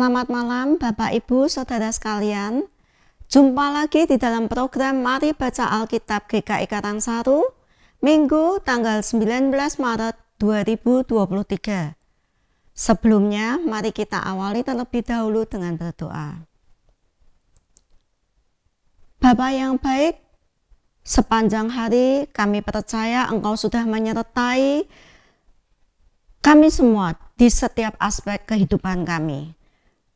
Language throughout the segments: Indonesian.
Selamat malam Bapak Ibu Saudara sekalian. Jumpa lagi di dalam program Mari Baca Alkitab GKI Karangsaru, Minggu tanggal 19 Maret 2023. Sebelumnya, mari kita awali terlebih dahulu dengan berdoa. Bapak yang baik, sepanjang hari kami percaya Engkau sudah menyertai kami semua di setiap aspek kehidupan kami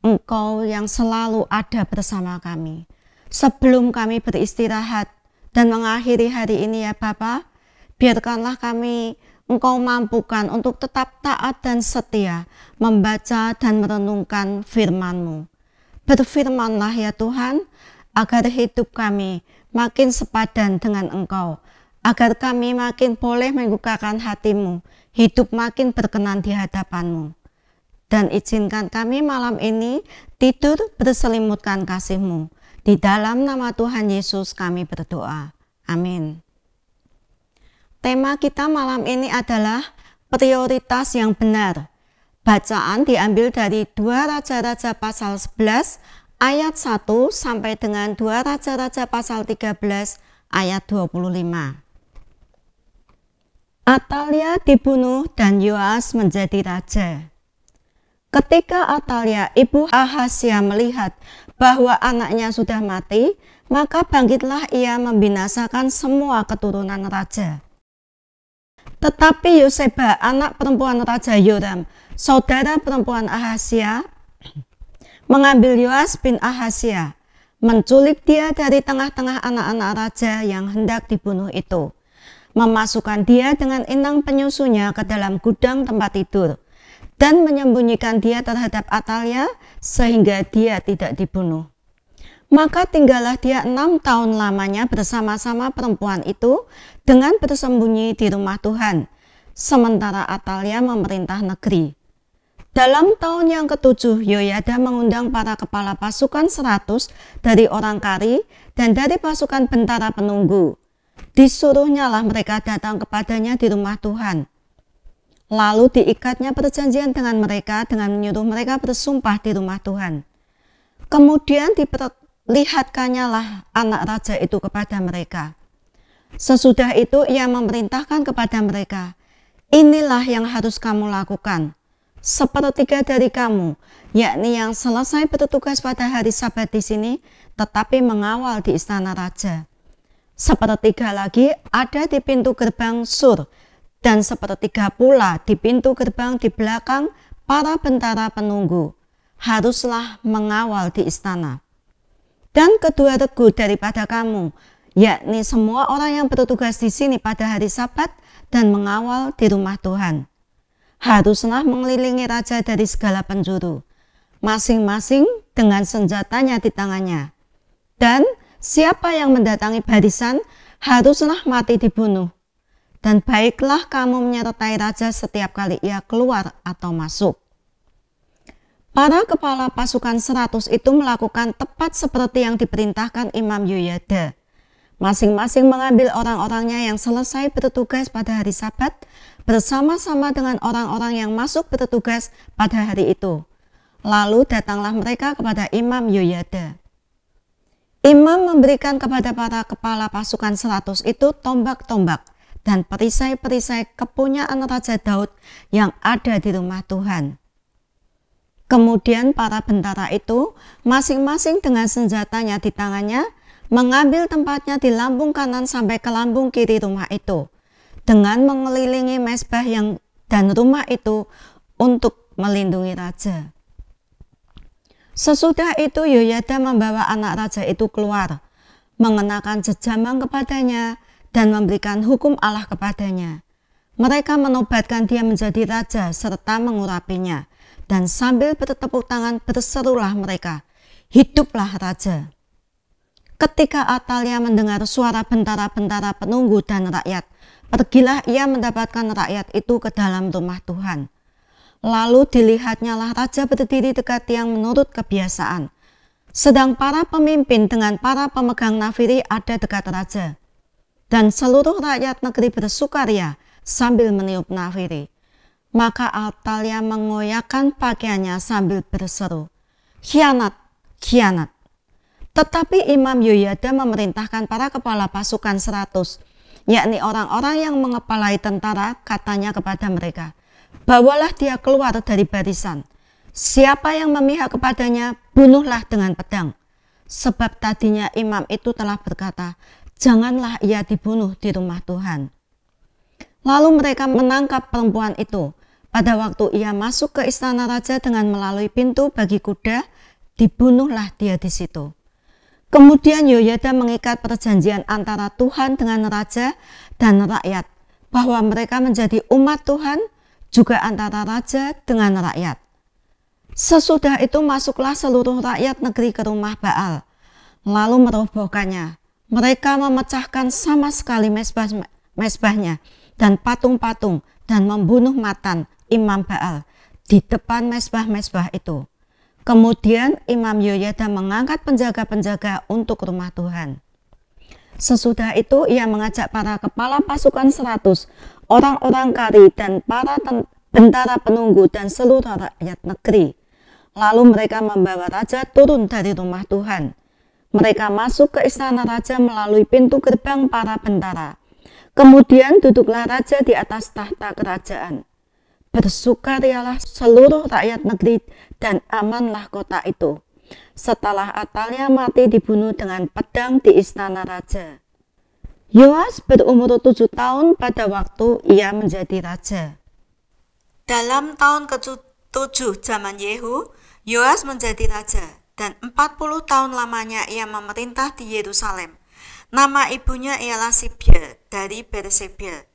Engkau mm. yang selalu ada bersama kami. Sebelum kami beristirahat dan mengakhiri hari ini ya Bapa, biarkanlah kami Engkau mampukan untuk tetap taat dan setia membaca dan merenungkan firman-Mu. Berfirmanlah ya Tuhan, agar hidup kami makin sepadan dengan Engkau, agar kami makin boleh membukakan hatimu, hidup makin berkenan di hadapanmu dan izinkan kami malam ini tidur berselimutkan kasihMu Di dalam nama Tuhan Yesus kami berdoa. Amin. Tema kita malam ini adalah prioritas yang benar. Bacaan diambil dari 2 Raja-Raja pasal 11 ayat 1 sampai dengan 2 Raja-Raja pasal 13 ayat 25. Atalia dibunuh dan Yoas menjadi raja. Ketika Atalia, ibu Ahasya melihat bahwa anaknya sudah mati, maka bangkitlah ia membinasakan semua keturunan raja. Tetapi Yoseba, anak perempuan Raja Yoram, saudara perempuan Ahasya, mengambil Yoas bin Ahasya, menculik dia dari tengah-tengah anak-anak raja yang hendak dibunuh itu, memasukkan dia dengan inang penyusunya ke dalam gudang tempat tidur, dan menyembunyikan dia terhadap Atalia sehingga dia tidak dibunuh. Maka tinggallah dia enam tahun lamanya bersama-sama perempuan itu dengan bersembunyi di rumah Tuhan, sementara Atalia memerintah negeri. Dalam tahun yang ketujuh, Yoyada mengundang para kepala pasukan seratus dari orang Kari dan dari pasukan bentara penunggu. Disuruhnyalah mereka datang kepadanya di rumah Tuhan Lalu diikatnya perjanjian dengan mereka dengan menyuruh mereka bersumpah di rumah Tuhan. Kemudian diperlihatkannya lah anak raja itu kepada mereka. Sesudah itu ia memerintahkan kepada mereka, inilah yang harus kamu lakukan. Sepertiga dari kamu, yakni yang selesai bertugas pada hari sabat di sini, tetapi mengawal di istana raja. Sepertiga lagi ada di pintu gerbang sur, dan sepertiga pula di pintu gerbang di belakang para tentara penunggu. Haruslah mengawal di istana. Dan kedua regu daripada kamu, yakni semua orang yang bertugas di sini pada hari sabat dan mengawal di rumah Tuhan. Haruslah mengelilingi raja dari segala penjuru, masing-masing dengan senjatanya di tangannya. Dan siapa yang mendatangi barisan haruslah mati dibunuh dan baiklah kamu menyertai raja setiap kali ia keluar atau masuk. Para kepala pasukan seratus itu melakukan tepat seperti yang diperintahkan Imam Yuyada. Masing-masing mengambil orang-orangnya yang selesai bertugas pada hari sabat bersama-sama dengan orang-orang yang masuk bertugas pada hari itu. Lalu datanglah mereka kepada Imam Yuyada. Imam memberikan kepada para kepala pasukan seratus itu tombak-tombak dan perisai-perisai kepunyaan Raja Daud yang ada di rumah Tuhan. Kemudian para bentara itu masing-masing dengan senjatanya di tangannya mengambil tempatnya di lambung kanan sampai ke lambung kiri rumah itu dengan mengelilingi mesbah yang dan rumah itu untuk melindungi raja. Sesudah itu Yoyada membawa anak raja itu keluar, mengenakan jejamang kepadanya dan memberikan hukum Allah kepadanya. Mereka menobatkan dia menjadi raja serta mengurapinya. Dan sambil bertepuk tangan berserulah mereka, Hiduplah Raja! Ketika Atalia mendengar suara bentara-bentara penunggu dan rakyat, pergilah ia mendapatkan rakyat itu ke dalam rumah Tuhan. Lalu dilihatnya lah Raja berdiri dekat yang menurut kebiasaan. Sedang para pemimpin dengan para pemegang nafiri ada dekat Raja dan seluruh rakyat negeri bersukaria sambil meniup nafiri. Maka Atalia mengoyakkan pakaiannya sambil berseru, "Khianat, khianat!" Tetapi Imam Yoyada memerintahkan para kepala pasukan seratus, yakni orang-orang yang mengepalai tentara, katanya kepada mereka, "Bawalah dia keluar dari barisan. Siapa yang memihak kepadanya, bunuhlah dengan pedang." Sebab tadinya imam itu telah berkata, janganlah ia dibunuh di rumah Tuhan. Lalu mereka menangkap perempuan itu. Pada waktu ia masuk ke istana raja dengan melalui pintu bagi kuda, dibunuhlah dia di situ. Kemudian Yoyada mengikat perjanjian antara Tuhan dengan raja dan rakyat, bahwa mereka menjadi umat Tuhan juga antara raja dengan rakyat. Sesudah itu masuklah seluruh rakyat negeri ke rumah Baal, lalu merobohkannya. Mereka memecahkan sama sekali mesbah, mesbahnya dan patung-patung dan membunuh Matan, Imam Baal, di depan mesbah-mesbah itu. Kemudian Imam Yoyada mengangkat penjaga-penjaga untuk rumah Tuhan. Sesudah itu ia mengajak para kepala pasukan seratus, orang-orang kari dan para tentara penunggu dan seluruh rakyat negeri. Lalu mereka membawa raja turun dari rumah Tuhan. Mereka masuk ke istana raja melalui pintu gerbang para bentara. Kemudian duduklah raja di atas tahta kerajaan. Bersukarialah seluruh rakyat negeri dan amanlah kota itu. Setelah Atalia mati dibunuh dengan pedang di istana raja. Yoas berumur tujuh tahun pada waktu ia menjadi raja. Dalam tahun ke-7 zaman Yehu, Yoas menjadi raja dan 40 tahun lamanya ia memerintah di Yerusalem. Nama ibunya ialah Sibyl dari Bersebil.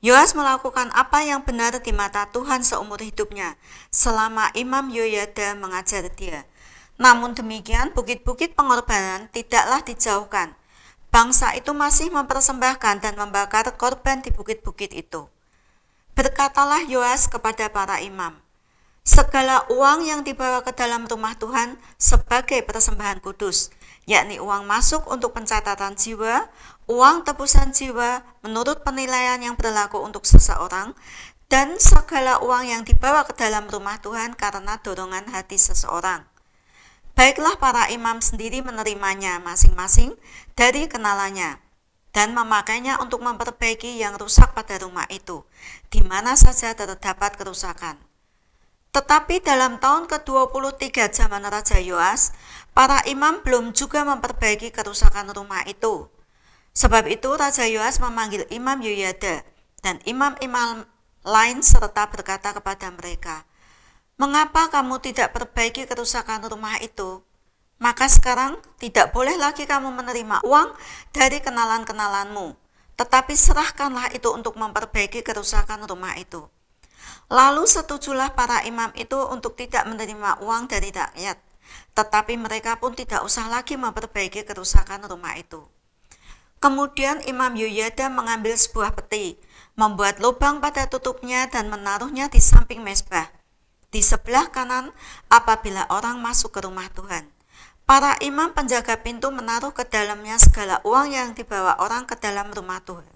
Yoas melakukan apa yang benar di mata Tuhan seumur hidupnya selama Imam Yoyada mengajar dia. Namun demikian, bukit-bukit pengorbanan tidaklah dijauhkan. Bangsa itu masih mempersembahkan dan membakar korban di bukit-bukit itu. Berkatalah Yoas kepada para imam, segala uang yang dibawa ke dalam rumah Tuhan sebagai persembahan kudus, yakni uang masuk untuk pencatatan jiwa, uang tebusan jiwa menurut penilaian yang berlaku untuk seseorang, dan segala uang yang dibawa ke dalam rumah Tuhan karena dorongan hati seseorang. Baiklah para imam sendiri menerimanya masing-masing dari kenalannya dan memakainya untuk memperbaiki yang rusak pada rumah itu, di mana saja terdapat kerusakan. Tetapi dalam tahun ke-23 zaman Raja Yoas, para imam belum juga memperbaiki kerusakan rumah itu. Sebab itu Raja Yoas memanggil imam Yoyada dan imam-imam lain serta berkata kepada mereka, Mengapa kamu tidak perbaiki kerusakan rumah itu? Maka sekarang tidak boleh lagi kamu menerima uang dari kenalan-kenalanmu, tetapi serahkanlah itu untuk memperbaiki kerusakan rumah itu. Lalu setujulah para imam itu untuk tidak menerima uang dari rakyat, tetapi mereka pun tidak usah lagi memperbaiki kerusakan rumah itu. Kemudian Imam Yuyada mengambil sebuah peti, membuat lubang pada tutupnya dan menaruhnya di samping mesbah, di sebelah kanan apabila orang masuk ke rumah Tuhan. Para imam penjaga pintu menaruh ke dalamnya segala uang yang dibawa orang ke dalam rumah Tuhan.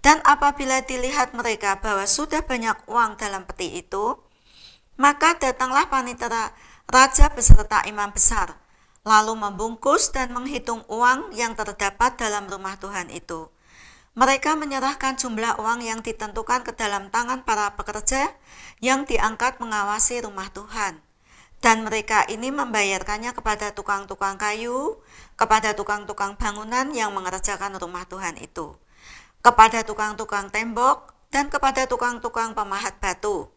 Dan apabila dilihat mereka bahwa sudah banyak uang dalam peti itu, maka datanglah panitera raja beserta imam besar, lalu membungkus dan menghitung uang yang terdapat dalam rumah Tuhan itu. Mereka menyerahkan jumlah uang yang ditentukan ke dalam tangan para pekerja yang diangkat mengawasi rumah Tuhan. Dan mereka ini membayarkannya kepada tukang-tukang kayu, kepada tukang-tukang bangunan yang mengerjakan rumah Tuhan itu kepada tukang-tukang tembok, dan kepada tukang-tukang pemahat batu.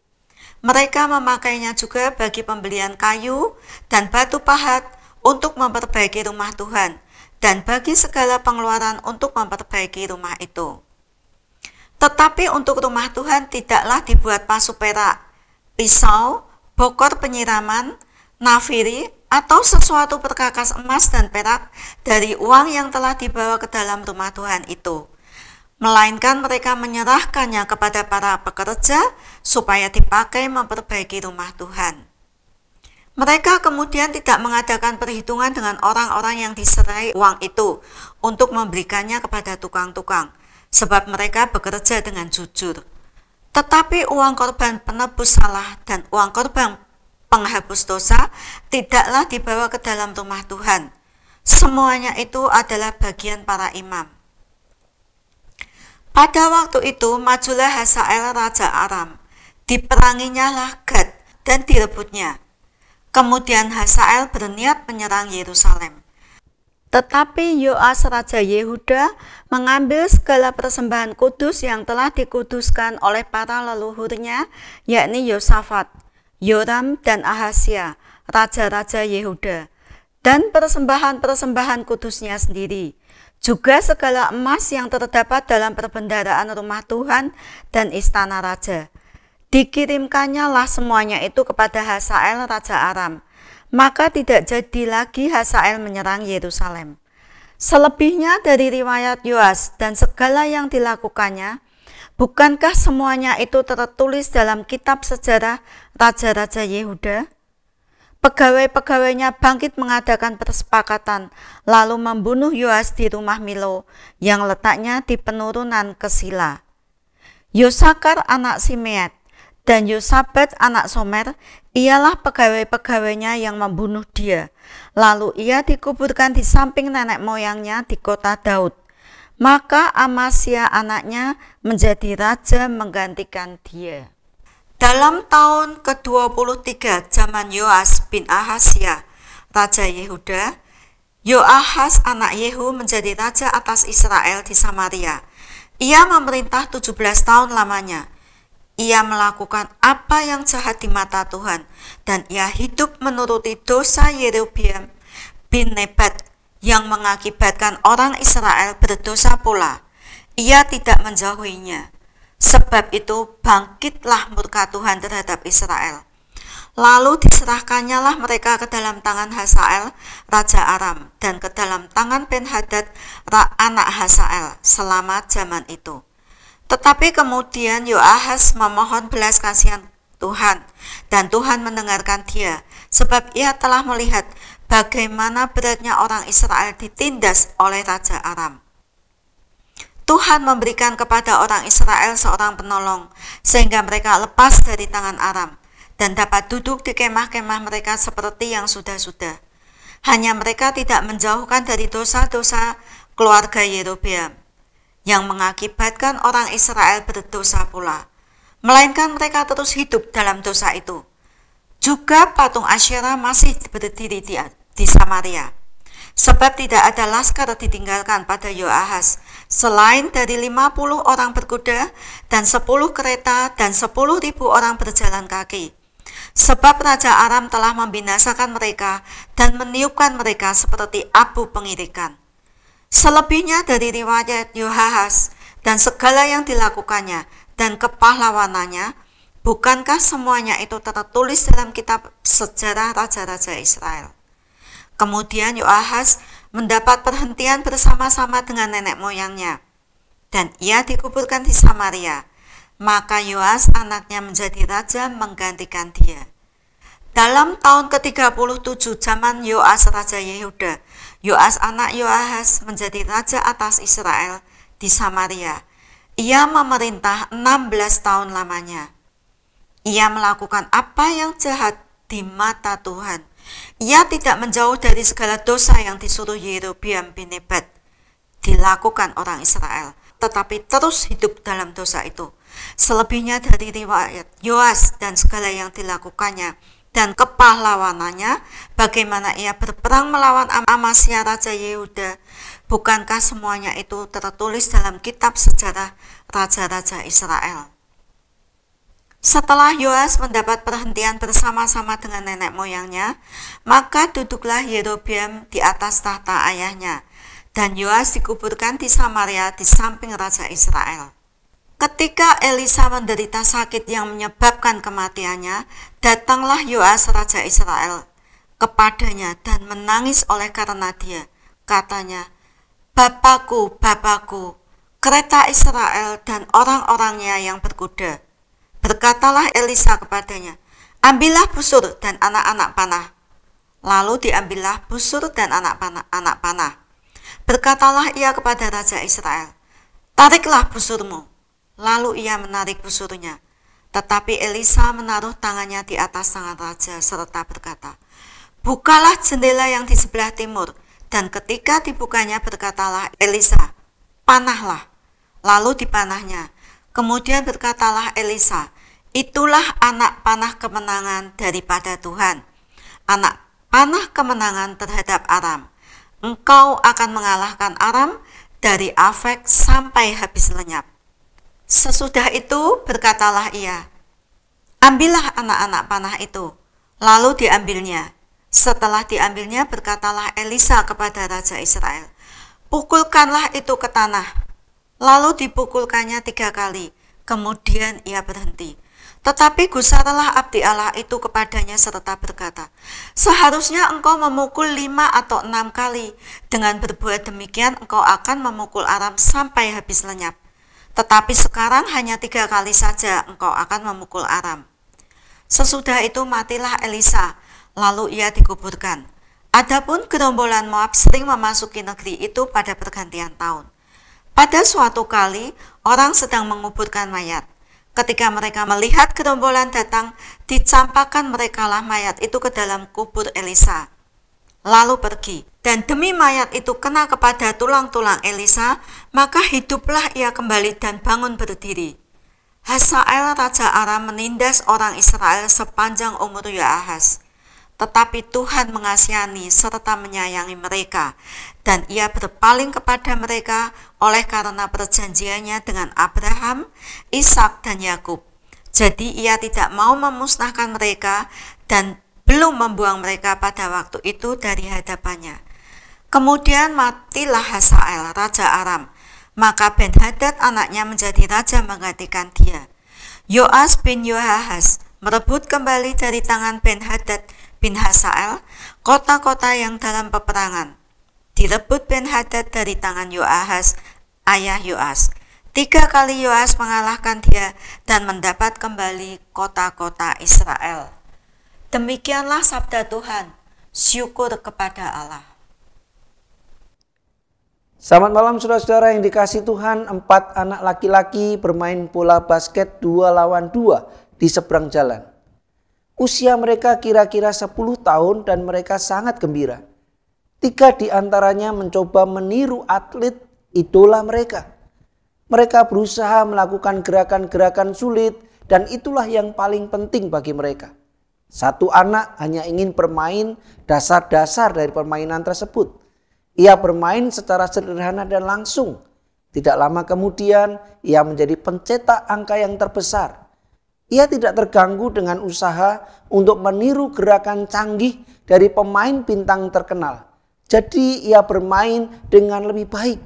Mereka memakainya juga bagi pembelian kayu dan batu pahat untuk memperbaiki rumah Tuhan dan bagi segala pengeluaran untuk memperbaiki rumah itu. Tetapi untuk rumah Tuhan tidaklah dibuat pasu perak, pisau, bokor penyiraman, nafiri, atau sesuatu perkakas emas dan perak dari uang yang telah dibawa ke dalam rumah Tuhan itu melainkan mereka menyerahkannya kepada para pekerja supaya dipakai memperbaiki rumah Tuhan. Mereka kemudian tidak mengadakan perhitungan dengan orang-orang yang diserai uang itu untuk memberikannya kepada tukang-tukang, sebab mereka bekerja dengan jujur. Tetapi uang korban penebus salah dan uang korban penghapus dosa tidaklah dibawa ke dalam rumah Tuhan. Semuanya itu adalah bagian para imam. Pada waktu itu majulah Hasael Raja Aram, diperanginya lah dan direbutnya. Kemudian Hasael berniat menyerang Yerusalem. Tetapi Yoas Raja Yehuda mengambil segala persembahan kudus yang telah dikuduskan oleh para leluhurnya, yakni Yosafat, Yoram, dan Ahasya, Raja-Raja Yehuda, dan persembahan-persembahan kudusnya sendiri juga segala emas yang terdapat dalam perbendaraan rumah Tuhan dan istana raja. dikirimkannyalah semuanya itu kepada Hasael Raja Aram. Maka tidak jadi lagi Hasael menyerang Yerusalem. Selebihnya dari riwayat Yoas dan segala yang dilakukannya, bukankah semuanya itu tertulis dalam kitab sejarah Raja-Raja Yehuda? Pegawai-pegawainya bangkit mengadakan persepakatan, lalu membunuh Yoas di rumah Milo yang letaknya di penurunan kesila. Yosakar anak Simeat dan Yosabet anak Somer ialah pegawai-pegawainya yang membunuh dia. Lalu ia dikuburkan di samping nenek moyangnya di kota Daud. Maka Amasya anaknya menjadi raja menggantikan dia. Dalam tahun ke-23 zaman Yoas bin Ahasya, Raja Yehuda, Yoahas anak Yehu menjadi raja atas Israel di Samaria. Ia memerintah 17 tahun lamanya. Ia melakukan apa yang jahat di mata Tuhan dan ia hidup menuruti dosa Yerubiam bin Nebat yang mengakibatkan orang Israel berdosa pula. Ia tidak menjauhinya. Sebab itu bangkitlah murka Tuhan terhadap Israel. Lalu diserahkannya lah mereka ke dalam tangan Hasael, Raja Aram, dan ke dalam tangan Benhadad, anak Hasael, selama zaman itu. Tetapi kemudian Yoahas memohon belas kasihan Tuhan, dan Tuhan mendengarkan dia, sebab ia telah melihat bagaimana beratnya orang Israel ditindas oleh Raja Aram. Tuhan memberikan kepada orang Israel seorang penolong, sehingga mereka lepas dari tangan Aram dan dapat duduk di kemah-kemah mereka seperti yang sudah-sudah. Hanya mereka tidak menjauhkan dari dosa-dosa keluarga Yerobeam yang mengakibatkan orang Israel berdosa pula, melainkan mereka terus hidup dalam dosa itu. Juga patung Asyirah masih berdiri di, di Samaria sebab tidak ada laskar ditinggalkan pada Yoahas Selain dari 50 orang berkuda dan 10 kereta dan 10.000 orang berjalan kaki. Sebab Raja Aram telah membinasakan mereka dan meniupkan mereka seperti abu pengirikan. Selebihnya dari riwayat Yohahas dan segala yang dilakukannya dan kepahlawanannya, bukankah semuanya itu tertulis dalam kitab sejarah Raja-Raja Israel? Kemudian Yohahas mendapat perhentian bersama-sama dengan nenek moyangnya, dan ia dikuburkan di Samaria. Maka Yoas anaknya menjadi raja menggantikan dia. Dalam tahun ke-37 zaman Yoas Raja Yehuda, Yoas anak Yoahas menjadi raja atas Israel di Samaria. Ia memerintah 16 tahun lamanya. Ia melakukan apa yang jahat di mata Tuhan. Ia tidak menjauh dari segala dosa yang disuruh Yerobiam bin Nebat dilakukan orang Israel, tetapi terus hidup dalam dosa itu. Selebihnya dari riwayat Yoas dan segala yang dilakukannya, dan kepahlawanannya, bagaimana ia berperang melawan Am Amasya Raja Yehuda, bukankah semuanya itu tertulis dalam kitab sejarah Raja-Raja Israel? Setelah Yoas mendapat perhentian bersama-sama dengan nenek moyangnya, maka duduklah Yerobiam di atas tahta ayahnya, dan Yoas dikuburkan di Samaria di samping Raja Israel. Ketika Elisa menderita sakit yang menyebabkan kematiannya, datanglah Yoas Raja Israel kepadanya dan menangis oleh karena dia. Katanya, Bapakku, Bapakku, kereta Israel dan orang-orangnya yang berkuda Berkatalah Elisa kepadanya, Ambillah busur dan anak-anak panah. Lalu diambillah busur dan anak panah. Anak panah. Berkatalah ia kepada Raja Israel, Tariklah busurmu. Lalu ia menarik busurnya. Tetapi Elisa menaruh tangannya di atas tangan raja serta berkata, Bukalah jendela yang di sebelah timur. Dan ketika dibukanya berkatalah Elisa, panahlah. Lalu dipanahnya, Kemudian berkatalah Elisa, itulah anak panah kemenangan daripada Tuhan, anak panah kemenangan terhadap Aram. Engkau akan mengalahkan Aram dari Afek sampai habis lenyap. Sesudah itu berkatalah ia, Ambillah anak-anak panah itu. Lalu diambilnya. Setelah diambilnya berkatalah Elisa kepada Raja Israel, Pukulkanlah itu ke tanah lalu dipukulkannya tiga kali. Kemudian ia berhenti. Tetapi gusarlah abdi Allah itu kepadanya serta berkata, Seharusnya engkau memukul lima atau enam kali. Dengan berbuat demikian engkau akan memukul Aram sampai habis lenyap. Tetapi sekarang hanya tiga kali saja engkau akan memukul Aram. Sesudah itu matilah Elisa, lalu ia dikuburkan. Adapun gerombolan Moab sering memasuki negeri itu pada pergantian tahun. Pada suatu kali, orang sedang menguburkan mayat. Ketika mereka melihat gerombolan datang, dicampakkan merekalah mayat itu ke dalam kubur Elisa. Lalu pergi, dan demi mayat itu kena kepada tulang-tulang Elisa, maka hiduplah ia kembali dan bangun berdiri. Hasael Raja Aram menindas orang Israel sepanjang umur Yaahas. Tetapi Tuhan mengasihani serta menyayangi mereka, dan ia berpaling kepada mereka oleh karena perjanjiannya dengan Abraham, Ishak, dan Yakub. Jadi ia tidak mau memusnahkan mereka dan belum membuang mereka pada waktu itu dari hadapannya. Kemudian matilah Hasael, Raja Aram, maka Ben Hadad anaknya menjadi raja menggantikan dia. Yoas bin Yoahas merebut kembali dari tangan Ben Hadad bin Hasael, kota-kota yang dalam peperangan. Direbut bin Hadad dari tangan Yoahas, ayah Yoas. Tiga kali Yoas mengalahkan dia dan mendapat kembali kota-kota Israel. Demikianlah sabda Tuhan. Syukur kepada Allah. Selamat malam saudara-saudara yang dikasih Tuhan. Empat anak laki-laki bermain bola basket dua lawan dua di seberang jalan. Usia mereka kira-kira 10 tahun dan mereka sangat gembira. Tiga di antaranya mencoba meniru atlet idola mereka. Mereka berusaha melakukan gerakan-gerakan sulit dan itulah yang paling penting bagi mereka. Satu anak hanya ingin bermain dasar-dasar dari permainan tersebut. Ia bermain secara sederhana dan langsung. Tidak lama kemudian, ia menjadi pencetak angka yang terbesar. Ia tidak terganggu dengan usaha untuk meniru gerakan canggih dari pemain bintang terkenal. Jadi ia bermain dengan lebih baik.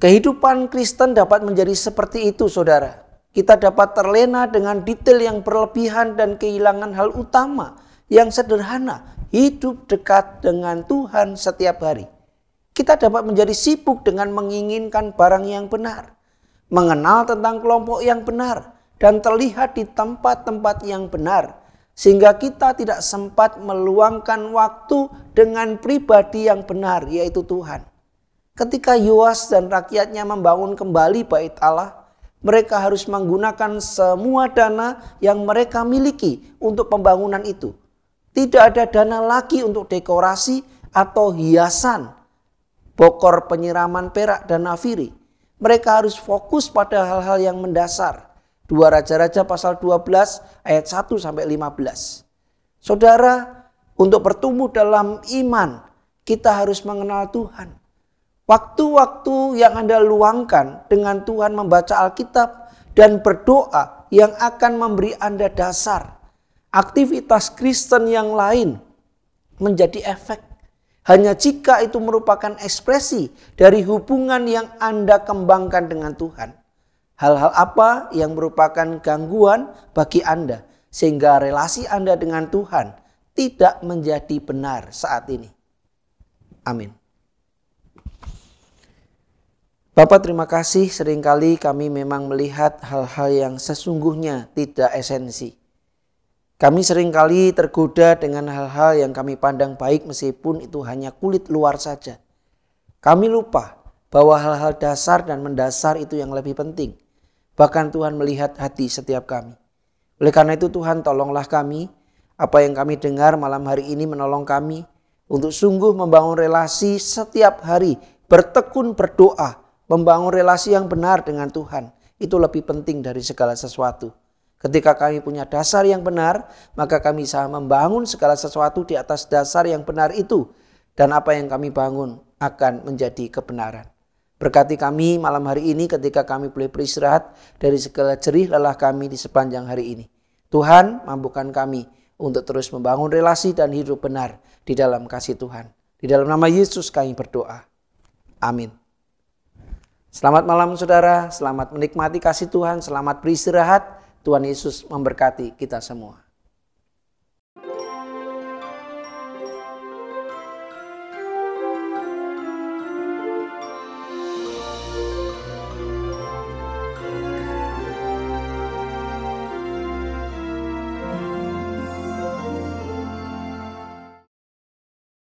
Kehidupan Kristen dapat menjadi seperti itu, saudara. Kita dapat terlena dengan detail yang berlebihan dan kehilangan hal utama yang sederhana, hidup dekat dengan Tuhan setiap hari. Kita dapat menjadi sibuk dengan menginginkan barang yang benar, mengenal tentang kelompok yang benar, dan terlihat di tempat-tempat yang benar, sehingga kita tidak sempat meluangkan waktu dengan pribadi yang benar, yaitu Tuhan. Ketika Yoas dan rakyatnya membangun kembali bait Allah, mereka harus menggunakan semua dana yang mereka miliki untuk pembangunan itu. Tidak ada dana lagi untuk dekorasi atau hiasan, bokor penyiraman perak dan nafiri. Mereka harus fokus pada hal-hal yang mendasar – 2 Raja-Raja pasal 12 ayat 1 sampai 15. Saudara, untuk bertumbuh dalam iman, kita harus mengenal Tuhan. Waktu-waktu yang Anda luangkan dengan Tuhan membaca Alkitab dan berdoa yang akan memberi Anda dasar. Aktivitas Kristen yang lain menjadi efek. Hanya jika itu merupakan ekspresi dari hubungan yang Anda kembangkan dengan Tuhan hal-hal apa yang merupakan gangguan bagi Anda sehingga relasi Anda dengan Tuhan tidak menjadi benar saat ini. Amin. Bapak terima kasih seringkali kami memang melihat hal-hal yang sesungguhnya tidak esensi. Kami seringkali tergoda dengan hal-hal yang kami pandang baik meskipun itu hanya kulit luar saja. Kami lupa bahwa hal-hal dasar dan mendasar itu yang lebih penting Bahkan Tuhan melihat hati setiap kami. Oleh karena itu Tuhan tolonglah kami. Apa yang kami dengar malam hari ini menolong kami. Untuk sungguh membangun relasi setiap hari. Bertekun berdoa. Membangun relasi yang benar dengan Tuhan. Itu lebih penting dari segala sesuatu. Ketika kami punya dasar yang benar, maka kami bisa membangun segala sesuatu di atas dasar yang benar itu. Dan apa yang kami bangun akan menjadi kebenaran. Berkati kami malam hari ini ketika kami boleh beristirahat dari segala cerih lelah kami di sepanjang hari ini. Tuhan, mampukan kami untuk terus membangun relasi dan hidup benar di dalam kasih Tuhan. Di dalam nama Yesus kami berdoa. Amin. Selamat malam saudara, selamat menikmati kasih Tuhan, selamat beristirahat. Tuhan Yesus memberkati kita semua.